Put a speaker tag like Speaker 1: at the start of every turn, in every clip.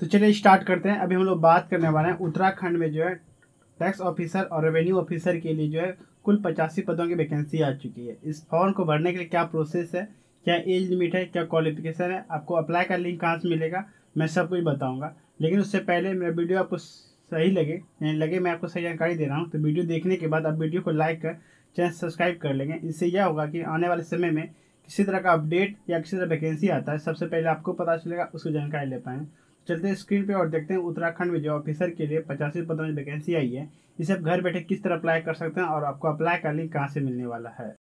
Speaker 1: तो चलिए स्टार्ट करते हैं अभी हम लोग बात करने वाले हैं उत्तराखंड में जो है टैक्स ऑफिसर और रेवेन्यू ऑफिसर के लिए जो है कुल पचासी पदों की वैकेंसी आ चुकी है इस फॉर्म को भरने के लिए क्या प्रोसेस है क्या एज लिमिट है क्या क्वालिफिकेशन है आपको अप्लाई का लिंक कहाँ से मिलेगा मैं सब कुछ बताऊँगा लेकिन उससे पहले मेरा वीडियो आपको सही लगे यानी लगे मैं आपको सही जानकारी दे रहा हूँ तो वीडियो देखने के बाद आप वीडियो को लाइक कर चैनल सब्सक्राइब कर लेंगे इससे यह होगा कि आने वाले समय में किसी तरह का अपडेट या किसी तरह वैकेंसी आता है सबसे पहले आपको पता चलेगा उसको जानकारी ले पाएंगे चलते हैं स्क्रीन पे और देखते हैं उत्तराखंड में जो ऑफिसर के लिए पचासी पदों में वैकेंसी आई है इसे आप घर बैठे किस तरह अप्लाई कर सकते हैं और आपको अप्लाई का लिंक कहाँ से मिलने वाला है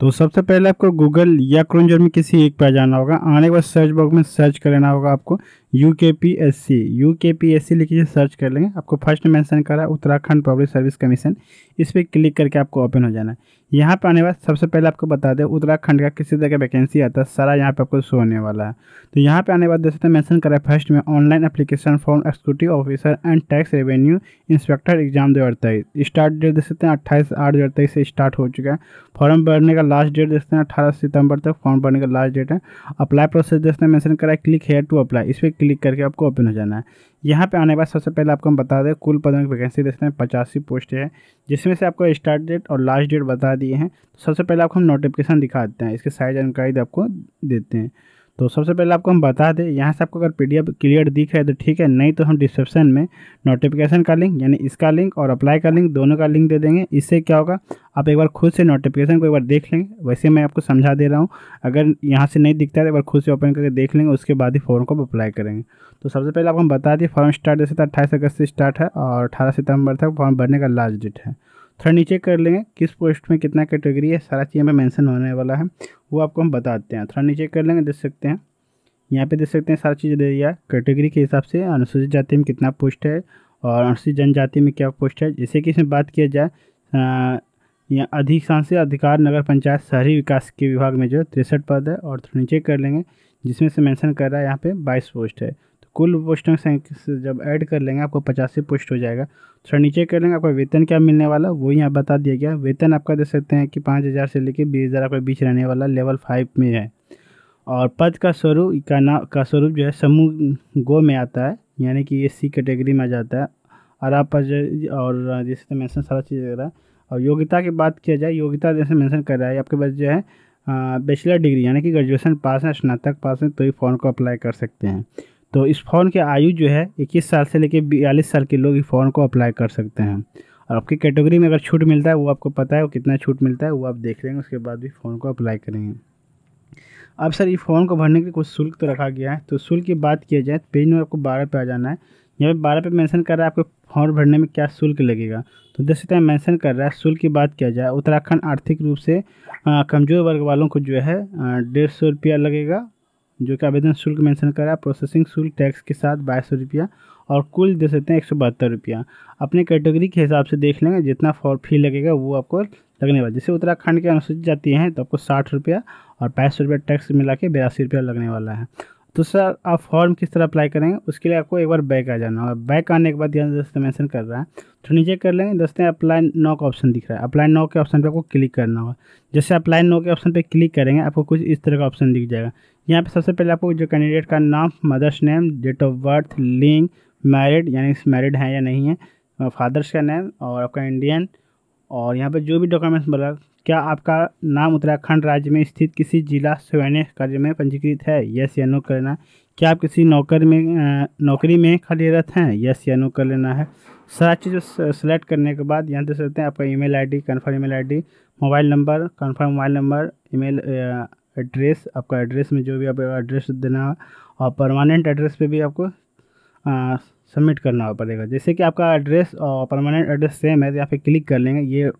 Speaker 1: तो सबसे पहले आपको गूगल या क्रोनजर में किसी एक पर जाना होगा आने के बाद सर्च बॉक्स में सर्च कर लेना होगा आपको U K P S C U K P S C लिखिए सर्च कर लेंगे आपको फर्स्ट मेंशन करा है उत्तराखंड पब्लिक सर्विस कमीशन इस पर क्लिक करके आपको ओपन हो जाना है यहाँ पे आने के बाद सबसे पहले आपको बता दें उत्तराखंड का किसी तरह का वैकेंसी आता है सारा यहाँ पे आपको शो होने वाला है तो यहाँ पे आने वाले बाद जैसे हैं मैंसन करें फर्स्ट में online application form executive officer and tax revenue inspector exam दो तेईस स्टार्ट डेट देख सकते हैं अट्ठाईस आठ दो हज़ार तेईस से स्टार्ट हो चुका है फॉर्म भरने का लास्ट डेट देखते हैं अठारह सितंबर तक फॉर्म भरने का लास्ट डेट है अप्लाई प्रोसेस देखते हैं मैंसन करा क्लिक हेयर टू अप्लाई इस पर क्लिक करके आपको ओपन हो जाना है यहाँ पे आने के बाद सबसे पहले आपको हम बता दें कुल पदों की वैकेंसी देखते हैं पचासी पोस्ट है जिसमें से आपको स्टार्ट डेट और लास्ट डेट बता दिए हैं सबसे पहले आपको हम नोटिफिकेशन दिखा देते हैं इसके सारी जानकारी आपको देते हैं तो सबसे पहले आपको हम बता दें यहाँ से आपको अगर पी क्लियर दिख रहा है तो ठीक है नहीं तो हम डिस्क्रिप्शन में नोटिफिकेशन का लिंक यानी इसका लिंक और अप्लाई का लिंक दोनों का लिंक दे देंगे इससे क्या होगा आप एक बार खुद से नोटिफिकेशन को एक बार देख लेंगे वैसे मैं आपको समझा दे रहा हूँ अगर यहाँ से नहीं दिखता है तो एक बार खुद से ओपन करके देख लेंगे उसके बाद ही फॉर्म को अप्लाई करेंगे तो सबसे पहले आपको हम बता दें फॉर्म स्टार्ट जैसे था अट्ठाईस अगस्त से स्टार्ट है और अठारह सितम्बर तक फॉर्म भरने का लास्ट डेट है थोड़ा नीचे कर लेंगे किस पोस्ट में कितना कैटेगरी है सारा चीज़ यहाँ पे मेंशन होने वाला है वो आपको हम बताते हैं थोड़ा नीचे कर लेंगे देख सकते हैं यहाँ पे देख सकते हैं सारा चीज़ दे दिया कैटेगरी के हिसाब से अनुसूचित जाति में कितना पोस्ट है और अनुसूचित जनजाति में क्या पोस्ट है जैसे कि इसमें बात किया जाए यहाँ अधिकांश अधिकार नगर पंचायत शहरी विकास के विभाग में जो तिरसठ पद है और थोड़ा नीचे कर लेंगे जिसमें से मैंसन कर रहा है यहाँ पे बाईस पोस्ट है कुल पोस्टों से जब ऐड कर लेंगे आपको पचासी पोस्ट हो जाएगा थोड़ा नीचे कर लेंगे आपका वेतन क्या मिलने वाला वो यहाँ बता दिया गया वेतन आपका दे सकते हैं कि पाँच हज़ार से लेकर बीस हज़ार आपके बीच रहने वाला लेवल फाइव में है और पद का स्वरूप का ना का स्वरूप जो है समूह गो में आता है यानी कि ये सी कैटेगरी में आ जाता है और आप और जैसे तो मैंसन सारा चीज़ वगैरह और योग्यता की बात किया जाए योग्यता जैसे मैंसन कर रहा है आपके पास जो है बैचलर डिग्री यानी कि ग्रेजुएशन पास है स्नातक पास है तो ही फॉर्म को अप्लाई कर सकते हैं तो इस फ़ोन की आयु जो है इक्कीस साल से लेकर बयालीस साल के लोग इस फ़ोन को अप्लाई कर सकते हैं और आपकी कैटेगरी में अगर छूट मिलता है वो आपको पता है वो कितना छूट मिलता है वो आप देख लेंगे उसके बाद भी फ़ोन को अप्लाई करेंगे अब सर ये फ़ॉर्म को भरने के कुछ शुल्क तो रखा गया है तो शुल्क की बात किया जाए तो पेज नंबर आपको बारह पे आ जाना है यहाँ पे बारह पे मेंशन कर रहा है आपको फॉर्म भरने में क्या शुल्क लगेगा तो दस सकते मैंसन मेंशन कर रहा है शुल्क की बात किया जाए उत्तराखंड आर्थिक रूप से कमज़ोर वर्ग वालों को जो है डेढ़ सौ रुपया लगेगा जो कि आवेदन शुल्क मेंशन करा है प्रोसेसिंग शुल्क टैक्स के साथ बाईस सौ रुपया और कुल दे सकते हैं एक सौ बहत्तर रुपया अपने कैटेगरी के हिसाब से देख लेंगे जितना फॉर फी लगेगा वो आपको लगने वाला जैसे उत्तराखंड के अनुसूचित जाती हैं तो आपको साठ रुपया और बाईस सौ रुपया टैक्स मिला के बयासी रुपया लगने वाला है तो सर आप फॉर्म किस तरह अप्लाई करेंगे उसके लिए आपको एक बार बैक आ जाना होगा बैक आने के बाद यहाँ दोस्तों मैंसन कर रहा है तो नीचे कर लेंगे दोस्तों अप्लाई नौ का ऑप्शन दिख रहा है अप्लाई नौ के ऑप्शन पे आपको क्लिक करना होगा जैसे अप्लाई नौ के ऑप्शन पे क्लिक करेंगे आपको कुछ इस तरह का ऑप्शन दिख जाएगा यहाँ पर सबसे पहले आपको जो कैंडिडेट का नाम mother's name date of birth link married यानी मैरिड है या नहीं है फादर्स का नेम और आपका इंडियन और यहाँ पर जो भी डॉक्यूमेंट्स बोला क्या आपका नाम उत्तराखंड राज्य में स्थित किसी जिला सैन्य कार्य में पंजीकृत है यस या नो लेना क्या आप किसी नौकर में नौकरी में कार्यरत हैं यस या नो कर लेना है सारा चीज़ सेलेक्ट करने के बाद यहाँ देख सकते हैं आपका email ID confirm email ID mobile number confirm mobile number email address आपका एड्रेस में जो भी आप एड्रेस देना और परमानेंट एड्रेस पे भी आपको सबमिट करना पड़ेगा जैसे कि आपका एड्रेस और परमानेंट एड्रेस सेम है तो यहाँ पे क्लिक कर लेंगे ये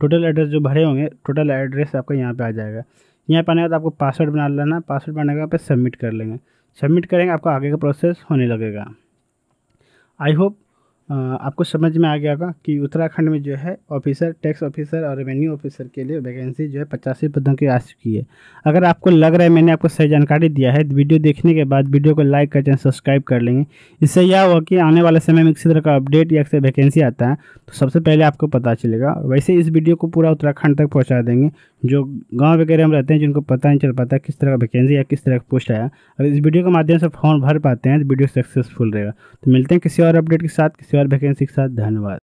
Speaker 1: टोटल एड्रेस जो भरे होंगे टोटल एड्रेस आपका यहाँ पे आ जाएगा यहाँ पर आने का आपको पासवर्ड बना लेना पासवर्ड बनाने का बाद सबमिट कर लेंगे सबमिट करेंगे आपका आगे का प्रोसेस होने लगेगा आई होप आपको समझ में आ गया होगा कि उत्तराखंड में जो है ऑफिसर टैक्स ऑफिसर और रेवेन्यू ऑफिसर के लिए वैकेंसी जो है पचासी पदों की आ चुकी है अगर आपको लग रहा है मैंने आपको सही जानकारी दिया है वीडियो देखने के बाद वीडियो को लाइक कर चैनल सब्सक्राइब कर लेंगे इससे यह हुआ कि आने वाले समय में किसी तरह का अपडेट या वैकेंसी आता है तो सबसे पहले आपको पता चलेगा वैसे इस वीडियो को पूरा उत्तराखंड तक पहुँचा देंगे जो गांव वगैरह में रहते हैं जिनको पता नहीं चल पाता किस तरह का वैकेंसी या किस तरह का पोस्ट आया अगर इस वीडियो के माध्यम से फॉर्म भर पाते हैं तो वीडियो सक्सेसफुल रहेगा तो मिलते हैं किसी और अपडेट के साथ किसी और वैकेंसी के साथ धन्यवाद